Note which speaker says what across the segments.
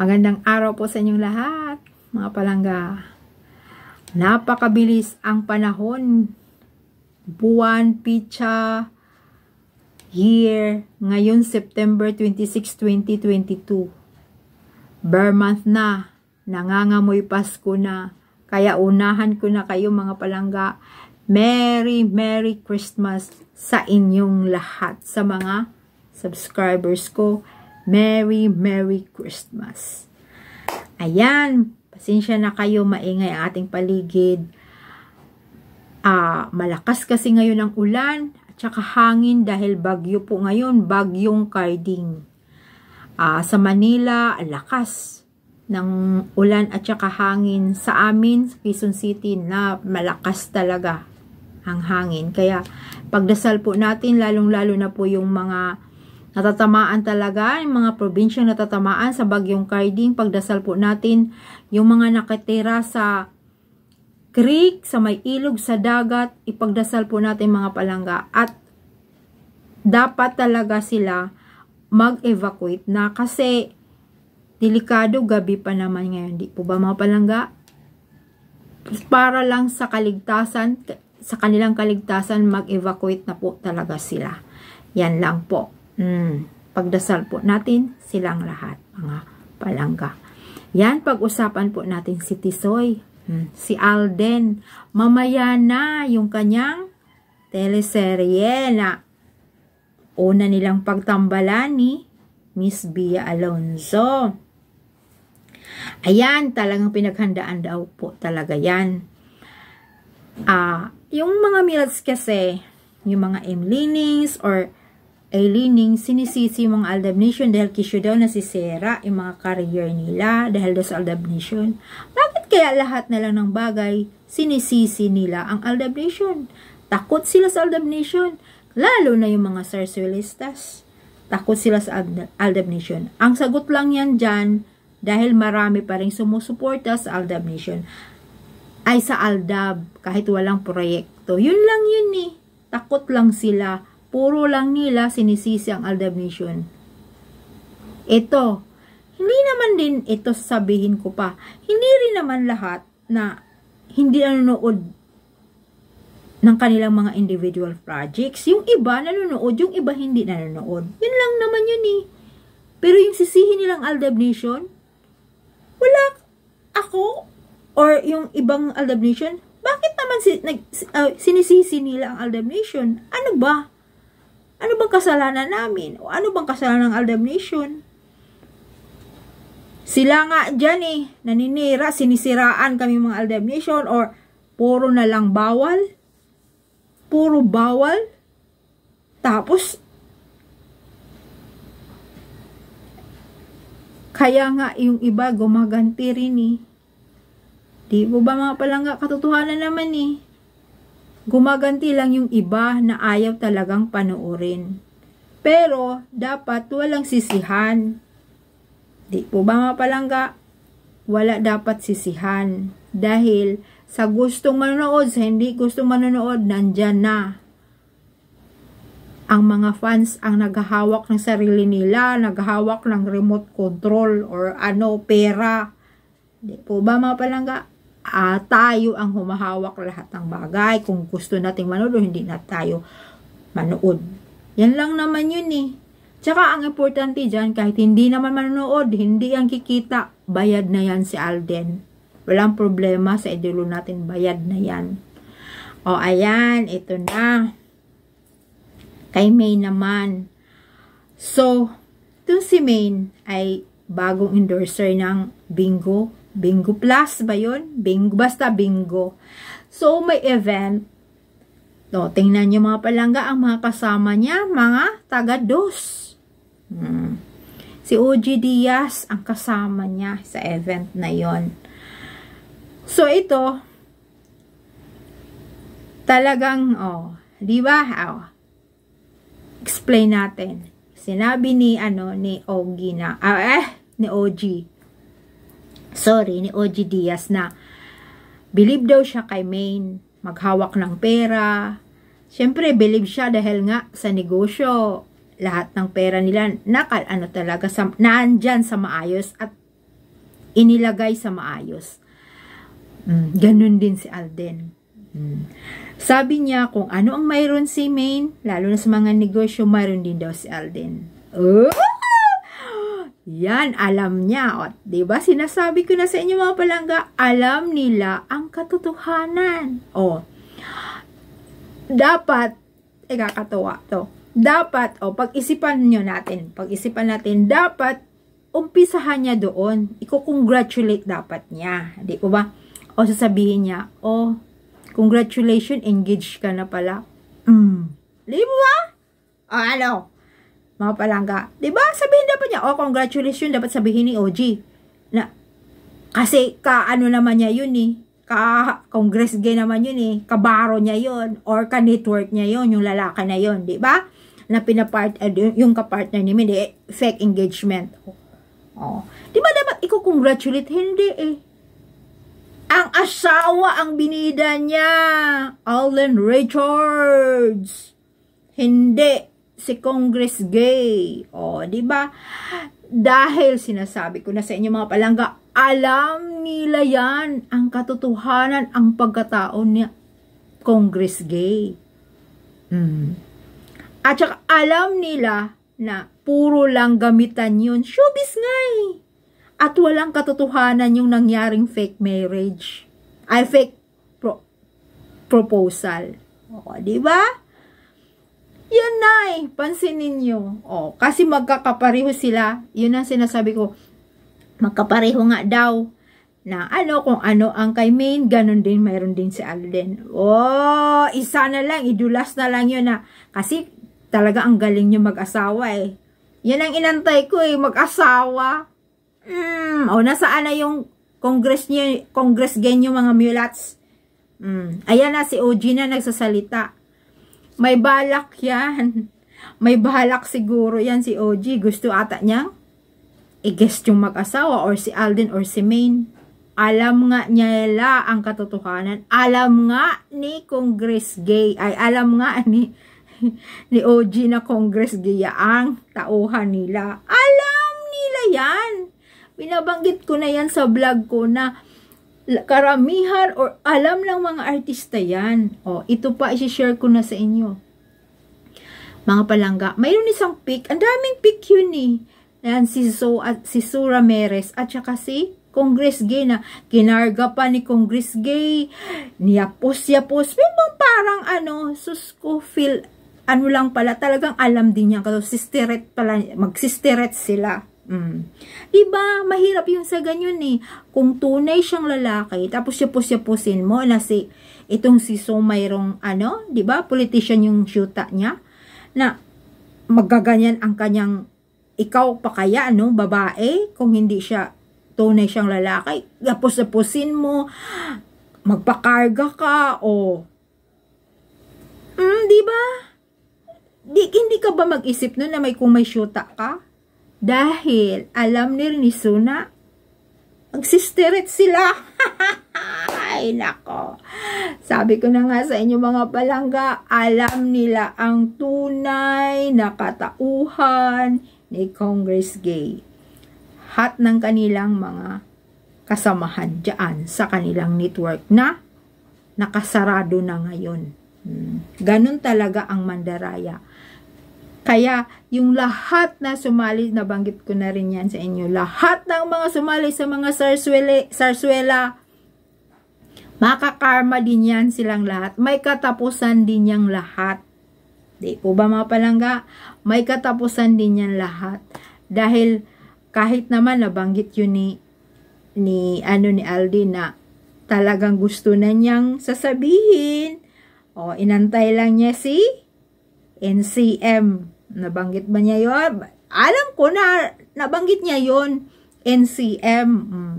Speaker 1: Magandang araw po sa inyong lahat, mga palangga. Napakabilis ang panahon, buwan, picha, year, ngayon September 26, 2022. Bear month na, nangangamoy Pasko na, kaya unahan ko na kayo mga palangga. Merry, Merry Christmas sa inyong lahat, sa mga subscribers ko. Merry, Merry Christmas. Ayan, pasensya na kayo, maingay ating paligid. Uh, malakas kasi ngayon ang ulan at saka hangin dahil bagyo po ngayon, bagyong carding. Uh, sa Manila, lakas ng ulan at saka hangin sa amin, sa Quezon City, na malakas talaga ang hangin. Kaya pagdasal po natin, lalong-lalo na po yung mga Natatamaan talaga yung mga probinsya natatamaan sa bagyong Carding. Pagdasal po natin yung mga nakatira sa creek, sa may ilog, sa dagat. Ipagdasal po natin mga palangga. At dapat talaga sila mag-evacuate na kasi delikado gabi pa naman ngayon. Di po ba mga palangga? Para lang sa kaligtasan, sa kanilang kaligtasan, mag-evacuate na po talaga sila. Yan lang po mm, Pagdasal po natin silang lahat, mga palangga. Yan, pag-usapan po natin si Tisoy, hmm. si Alden. Mamaya na yung kanyang teleserye na una nilang pagtambalan ni Miss Bia Alonzo. Ayan, talagang pinaghandaan daw po talaga yan. Ah, uh, yung mga meals kasi, yung mga M-leanings or ay lining sinisisi yung mga Aldab dahil kisyo daw na si Sarah yung mga career nila dahil daw sa Aldab Bakit kaya lahat na lang ng bagay sinisisi nila ang Aldab Takot sila sa Aldab lalo na yung mga sarsuelistas. Takot sila sa Aldab Ang sagot lang yan dyan dahil marami pa rin sumusuporta sa Aldab ay sa Aldab kahit walang proyekto. Yun lang yun eh. Takot lang sila Puro lang nila sinisisi ang Aldabnation. Ito, hindi naman din ito sabihin ko pa. Hindi rin naman lahat na hindi nanonood ng kanilang mga individual projects. Yung iba nanonood, yung iba hindi nanonood. Yun lang naman yun eh. Pero yung sisihin nilang Aldab Nation, wala ako or yung ibang Aldab bakit naman si, nag, uh, sinisisi nila ang Aldab Nation? Ano ba? Ano bang kasalanan namin? O ano bang kasalanan ng Aldab Nation? Sila nga dyan eh, naninira, sinisiraan kami mga Aldab Nation or puro na lang bawal. Puro bawal. Tapos, kaya nga yung iba gumaganti rin eh. Di ba ba mga palangga katotohanan naman eh. Gumaganti lang yung iba na ayaw talagang panoorin. Pero, dapat walang sisihan. Di po ba mapalangga? Wala dapat sisihan. Dahil, sa gustong manonood, sa hindi gustong manonood, nandyan na. Ang mga fans ang naghahawak ng sarili nila, naghahawak ng remote control or ano, pera. Di po ba mga palangga? uh, tayo ang humahawak lahat ng bagay. Kung gusto nating manood hindi na tayo manood. Yan lang naman yun eh. Tsaka ang importante dyan, kahit hindi naman manonood, hindi ang kikita, bayad na yan si Alden. Walang problema sa idolo natin, bayad na yan. O ayan, ito na. Kay May naman. So, itong si Main ay bagong endorser ng Bingo Bingo Plus ba yun? Bingo, basta bingo. So, may event. No, tingnan nyo mga palangga, ang mga kasama niya, mga taga-dos. Hmm. Si OG Diaz ang kasama niya sa event na yon. So, ito, talagang, oh, di ba? Oh, explain natin. Sinabi ni, ano, ni Ogi na, ah, eh, ni OG sorry, ni OG Diaz na believe daw siya kay Maine, maghawak ng pera. Siyempre, believe siya dahil nga sa negosyo, lahat ng pera nila nakal ano talaga sa, naandyan sa maayos at inilagay sa maayos. Mm, ganun din si Alden. Mm. Sabi niya kung ano ang mayroon si Maine, lalo na sa mga negosyo, mayroon din daw si Alden. Oh! Yan, alam niya. O, diba, sinasabi ko na sa inyo mga palangga, alam nila ang katotohanan. O, dapat, eh ikakatawa to, dapat, o, pag-isipan nyo natin, pag-isipan natin, dapat, umpisahan niya doon, i congratulate dapat niya. Di ko ba? O sasabihin niya, oh, congratulations, engaged ka na pala. Mm. Di ba? O ano? mga palangga. ba diba? Sabihin dapat niya, oh, congratulations, dapat sabihin ni OG. Na, kasi kaano naman niya yun eh. Ka-congress gay naman yun eh. Kabaro niya yun. Or ka-network niya yun, yung lalaki na yun. ba diba? Na pinapart, uh, yung partner ni Mindy, eh, fake engagement. Oh. ba diba dapat i-congratulate? Hindi eh. Ang asawa ang binida niya, Alden Richards. Hindi si Congress Gay. O, di ba? Dahil sinasabi ko na sa inyo mga palangga, alam nila yan ang katotohanan, ang pagkataon ni Congress Gay. Mm. At saka alam nila na puro lang gamitan yun. Showbiz nga eh. At walang katotohanan yung nangyaring fake marriage. Ay, fake pro proposal. O, di ba? Yan nay, pansinin nyo. Oh, kasi magkakapareho sila. Yun ang sinasabi ko. Magkapareho nga daw. Na ano, kung ano ang kay main, ganun din, mayroon din si Alden. Oh, isa na lang, idulas na lang yun na. Kasi talaga ang galing nyo mag-asawa eh. Yan ang inantay ko eh, mag-asawa. Mm, o, oh, nasaan na yung congress, niyo, congress genyo mga mulats? Mm, ayan na, si OG na nagsasalita. May balak yan. May balak siguro yan si OG. Gusto ata niyang i-guess yung mag-asawa or si Alden or si Maine. Alam nga niya la ang katotohanan. Alam nga ni Congress Gay. Ay, alam nga ni, ni OG na Congress Gay ang tauhan nila. Alam nila yan. Binabanggit ko na yan sa vlog ko na karamihan or alam ng mga artista yan. O, ito pa, isi-share ko na sa inyo. Mga palangga, mayroon isang pick. Ang daming pick yun eh. Yan, si, so, at, si Sue Meres at saka si Congress Gay na kinarga pa ni Congress Gay. Niyapos-yapos. Memang parang ano, susko feel ano lang pala, talagang alam din niya. Kasi sisteret pala, magsisteret sila. Mm. Diba, mahirap yung sa ganyan eh. Kung tunay siyang lalaki, tapos siya pusya-pusin mo na si, itong si So mayroong ano, ba diba? politician yung syuta niya, na magaganyan ang kanyang, ikaw pa kaya, ano, babae, kung hindi siya, tunay siyang lalaki, tapos pusin mo, magpakarga ka, o, mm, 'di ba? di, hindi ka ba mag-isip no na may kung may syuta ka? Dahil alam ni ang magsistirit sila. Ay, nako. Sabi ko na nga sa inyo mga palangga, alam nila ang tunay na katauhan ni Congress Gay. Hat ng kanilang mga kasamahan dyan sa kanilang network na nakasarado na ngayon. Hmm. Ganun talaga ang Mandaraya kaya, yung lahat na sumali, nabanggit ko na rin yan sa inyo, lahat ng mga sumali sa mga sarsuela, sarsuela makakarma din yan silang lahat. May katapusan din yang lahat. Di po ba mga palangga? May katapusan din yan lahat. Dahil kahit naman nabanggit yun ni, ni, ano, ni Aldi na talagang gusto na niyang sasabihin. O, inantay lang niya si NCM. Nabanggit ba niya yon? Alam ko na nabanggit niya yon. NCM. Mm.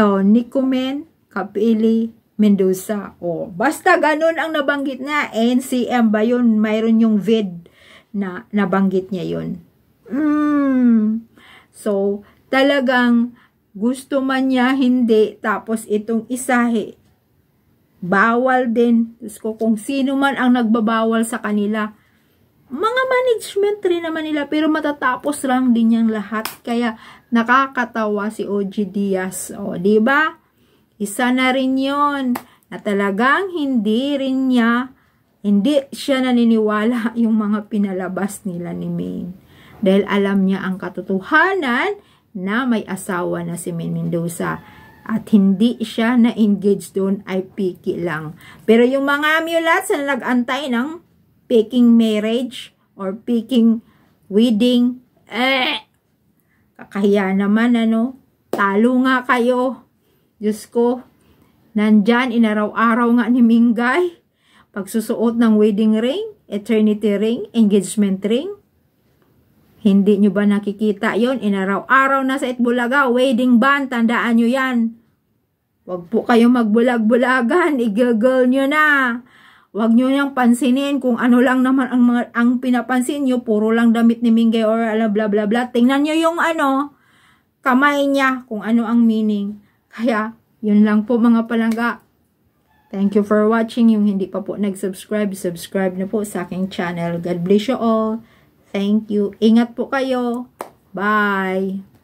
Speaker 1: Oh, Nicomen, Kapili, Mendoza. Oh, basta ganun ang nabanggit niya. NCM ba yun? Mayroon yung VID na nabanggit niya yun. Mm. So, talagang gusto man niya, hindi. Tapos itong isahe, bawal din. Diyos ko, kung sino man ang nagbabawal sa kanila, mga management rin naman nila pero matatapos lang din yung lahat kaya nakakatawa si OG Diaz o di ba isa na rin yon na talagang hindi rin niya hindi siya naniniwala yung mga pinalabas nila ni Maine dahil alam niya ang katotohanan na may asawa na si Maine Mendoza at hindi siya na-engage doon ay piki lang. Pero yung mga amulets na nag-antay ng picking marriage or picking wedding. Eh, kakahiya naman ano. Talo nga kayo. Diyos ko, nandyan inaraw-araw nga ni Mingay. Pagsusuot ng wedding ring, eternity ring, engagement ring. Hindi nyo ba nakikita yon Inaraw-araw na sa Itbulaga, wedding band, tandaan nyo yan. Huwag po kayo magbulag-bulagan, i-google nyo na. Huwag nyo nang pansinin kung ano lang naman ang, mga, ang pinapansin nyo. Puro lang damit ni Mingay or ala bla bla bla. Tingnan nyo yung ano, kamay niya kung ano ang meaning. Kaya, yun lang po mga palangga. Thank you for watching. Yung hindi pa po nag-subscribe, subscribe na po sa aking channel. God bless you all. Thank you. Ingat po kayo. Bye!